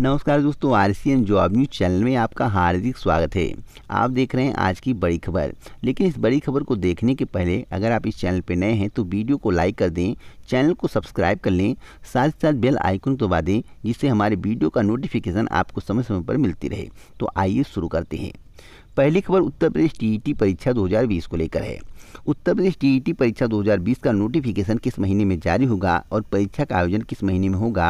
नमस्कार दोस्तों R C N job news channel में आपका हार्दिक स्वागत है आप देख रहे हैं आज की बड़ी खबर लेकिन इस बड़ी खबर को देखने के पहले अगर आप इस चैनल पर नए हैं तो वीडियो को लाइक कर दें चैनल को सब्सक्राइब कर लें साथ ही साथ बेल आइकन दबा दें जिससे हमारे वीडियो का नोटिफिकेशन आपको समय समय पर मिलती रहे तो आइए शुरू करते हैं पहली खबर उत्तर प्रदेश टी परीक्षा दो को लेकर है उत्तर प्रदेश टी परीक्षा 2020 का नोटिफिकेशन किस महीने में जारी होगा और परीक्षा का आयोजन किस महीने में होगा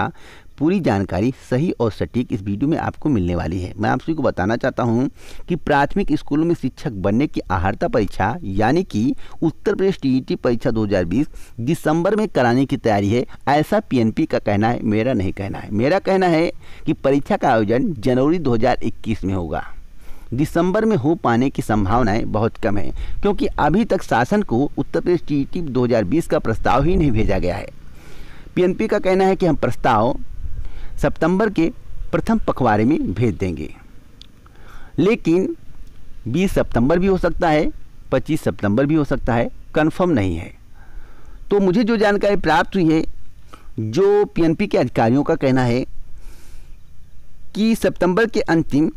पूरी जानकारी सही और सटीक इस वीडियो में आपको मिलने वाली है मैं आप सभी को बताना चाहता हूँ कि प्राथमिक स्कूलों में शिक्षक बनने की आहारता परीक्षा यानी कि उत्तर प्रदेश टी परीक्षा 2020 दिसंबर में कराने की तैयारी है ऐसा पीएनपी का कहना है मेरा नहीं कहना है मेरा कहना है कि परीक्षा का आयोजन जनवरी दो में होगा दिसंबर में हो पाने की संभावनाएं बहुत कम है क्योंकि अभी तक शासन को उत्तर प्रदेश टी 2020 का प्रस्ताव ही नहीं भेजा गया है पीएनपी का कहना है कि हम प्रस्ताव सितंबर के प्रथम पखवाड़े में भेज देंगे लेकिन 20 सितंबर भी हो सकता है 25 सितंबर भी हो सकता है कंफर्म नहीं है तो मुझे जो जानकारी प्राप्त हुई है जो पीएनपी के अधिकारियों का कहना है कि सितंबर के अंतिम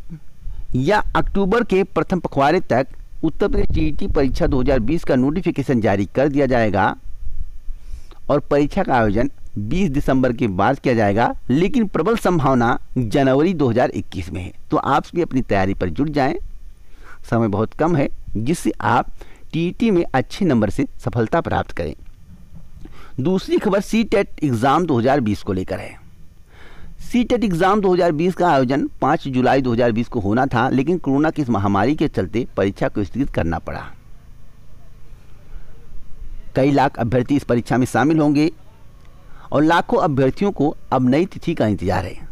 या अक्टूबर के प्रथम पखवाड़े तक उत्तर प्रदेश टी परीक्षा 2020 का नोटिफिकेशन जारी कर दिया जाएगा और परीक्षा का आयोजन 20 दिसंबर के बाद किया जाएगा लेकिन प्रबल संभावना जनवरी 2021 में है तो आप भी अपनी तैयारी पर जुट जाएं समय बहुत कम है जिससे आप टीटी e में अच्छे नंबर से सफलता प्राप्त करें दूसरी खबर सी टेट एग्ज़ाम 2020 को लेकर है सी टेट एग्ज़ाम 2020 का आयोजन 5 जुलाई 2020 को होना था लेकिन कोरोना की इस महामारी के चलते परीक्षा को स्थगित करना पड़ा कई लाख अभ्यर्थी इस परीक्षा में शामिल होंगे और लाखों अभ्यर्थियों को अब नई तिथि का इंतजार है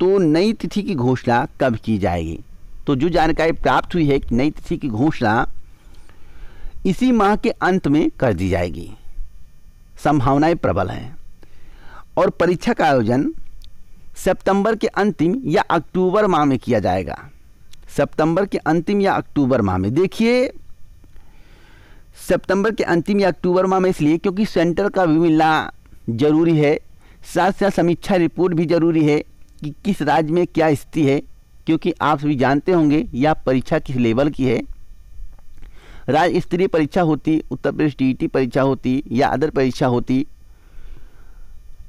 तो नई तिथि की घोषणा कब की जाएगी तो जो जानकारी प्राप्त हुई है कि नई तिथि की घोषणा इसी माह के अंत में कर दी जाएगी संभावनाएं प्रबल हैं और परीक्षा का आयोजन सितंबर के अंतिम या अक्टूबर माह में किया जाएगा सितंबर के अंतिम या अक्टूबर माह में देखिए सितंबर के अंतिम या अक्टूबर माह में इसलिए क्योंकि सेंटर का भी मिलना जरूरी है साथ साथ समीक्षा रिपोर्ट भी जरूरी है कि किस राज्य में क्या स्थिति है क्योंकि आप सभी जानते होंगे यह परीक्षा किस लेवल की है राज्य स्तरीय परीक्षा होती उत्तर प्रदेश डी परीक्षा होती या अदर परीक्षा होती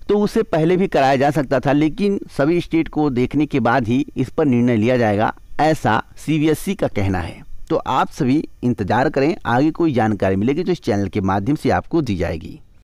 तो उसे पहले भी कराया जा सकता था लेकिन सभी स्टेट को देखने के बाद ही इस पर निर्णय लिया जाएगा ऐसा सीबीएसई e का कहना है तो आप सभी इंतज़ार करें आगे कोई जानकारी मिलेगी जो इस चैनल के माध्यम से आपको दी जाएगी